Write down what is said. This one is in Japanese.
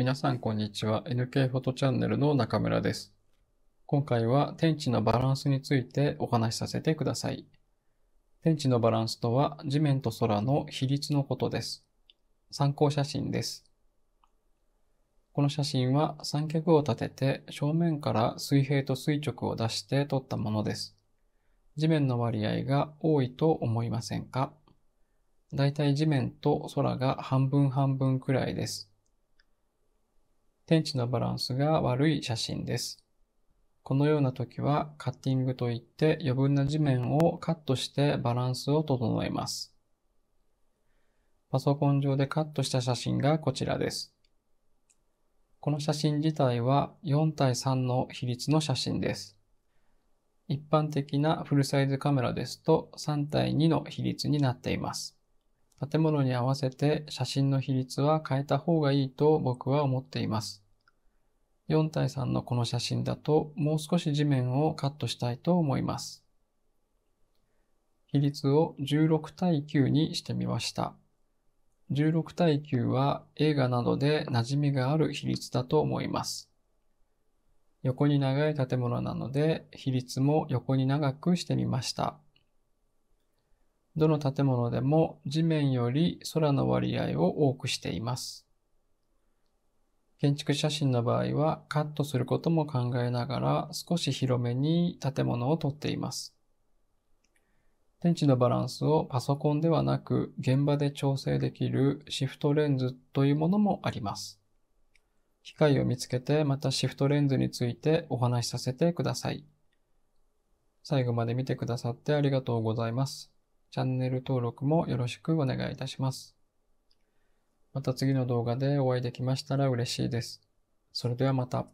皆さんこんにちは。NK フォトチャンネルの中村です。今回は天地のバランスについてお話しさせてください。天地のバランスとは地面と空の比率のことです。参考写真です。この写真は三脚を立てて正面から水平と垂直を出して撮ったものです。地面の割合が多いと思いませんかだいたい地面と空が半分半分くらいです。天地のバランスが悪い写真です。このような時はカッティングといって余分な地面をカットしてバランスを整えます。パソコン上でカットした写真がこちらです。この写真自体は4対3の比率の写真です。一般的なフルサイズカメラですと3対2の比率になっています。建物に合わせて写真の比率は変えた方がいいと僕は思っています。4対3のこの写真だともう少し地面をカットしたいと思います。比率を16対9にしてみました。16対9は映画などで馴染みがある比率だと思います。横に長い建物なので比率も横に長くしてみました。どの建物でも地面より空の割合を多くしています。建築写真の場合はカットすることも考えながら少し広めに建物を撮っています。天地のバランスをパソコンではなく現場で調整できるシフトレンズというものもあります。機械を見つけてまたシフトレンズについてお話しさせてください。最後まで見てくださってありがとうございます。チャンネル登録もよろしくお願いいたします。また次の動画でお会いできましたら嬉しいです。それではまた。